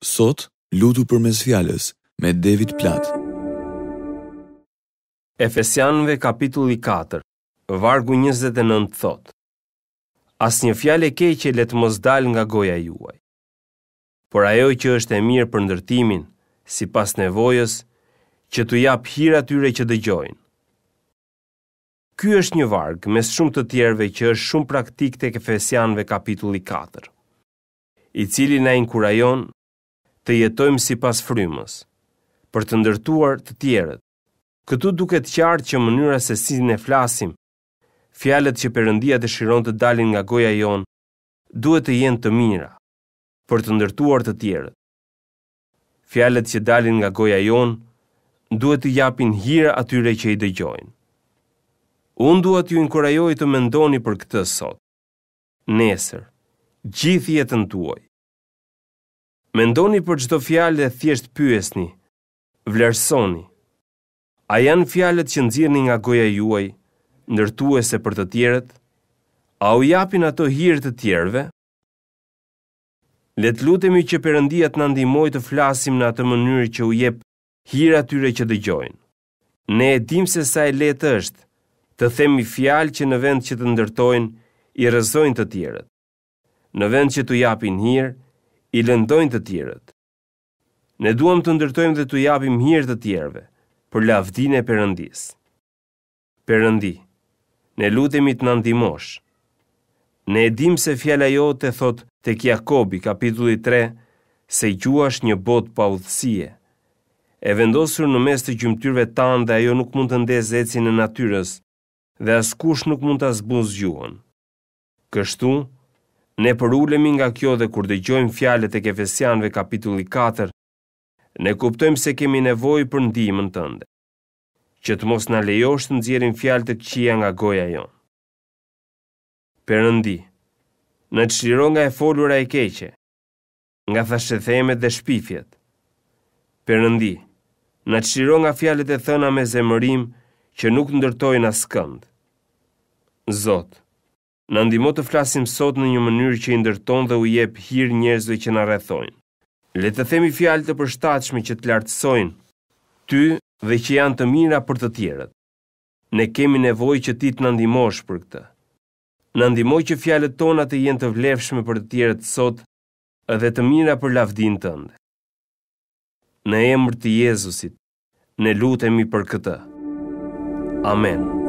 Sot, lutu për mes fjales me David Plat. Efesianve kapitulli 4, vargu 29 thot. As një fjale keqe letë mos dal nga goja juaj. Por ajo që është e mirë për ndërtimin, si pas nevojës, që të japë hirë atyre që dëgjojnë. Ky është një varg mes shumë të tjerve që është shumë praktik të kefesianve kapitulli 4, i cili na inkurajon të jetojmë si pas frymës, për të ndërtuar të tjerët. Këtu duket qartë që mënyra se si ne flasim, fjalet që përëndia të shiron të dalin nga goja jonë, duhet të jenë të mira, për të ndërtuar të tjerët. Fjalet që dalin nga goja jonë, duhet të japin hira atyre që i dëgjojnë. Unë duhet ju inkurajoj të mendoni për këtë sot. Nesër, gjithë jetën tuaj, Mendoni për çdo fjalë dhe thjesht pyesni. Vlerësoni. A janë fjalët që nxjerrni nga goja juaj ndërtuese për të tjerët? A u japin ato hir të tjerëve? Le të lutemi që Perëndia të na ndihmojë të flasim në atë mënyrë që u jep hir atyre që dëgjojnë. Ne e dim se sa e lehtë është të themi fjalë që në vend që të ndërtojnë i rrezojnë të tjerët. Në vend që të japin hir, i lëndojnë të tjerët. Ne duam të ndërtojmë dhe të japim hirë të tjerëve, për lavdine e përëndis. Përëndi, ne lutemi të nëndimosh. Ne edhim se fjalla jo të thot të Kjakobi, kapitulli 3, se gjuash një bot pa udhësie. E vendosur në mes të gjymtyrve tanë dhe ajo nuk mund të ndezë eci në natyres, dhe askush nuk mund të asbuz gjuhën. Kështu, Ne për ulemi nga kjo dhe kur dhe gjojmë fjalet e kefesianve kapitulli 4, ne kuptojmë se kemi nevoj për ndihmën tënde, që të mos në lejosh të nëzjerim fjalët e qia nga goja jo. Perëndi, në të nga e folura e keqe, nga thashtë themet dhe shpifjet. Perëndi, në të nga fjalet e thëna me zemërim që nuk ndërtojnë asë këndë. Zotë, Në ndimo të flasim sot në një mënyrë që i ndërton dhe u jep hirë njerëzve që në rrethojnë. Le të themi fjalë të përshtatshme që të lartësojnë ty dhe që janë të mira për të tjerët. Ne kemi nevojë që ti të na ndihmosh për këtë. Na ndihmo që fjalët tona të jenë të vlefshme për të tjerët sot dhe të mira për lavdin tënd. Në emër të Jezusit, ne lutemi për këtë. Amen.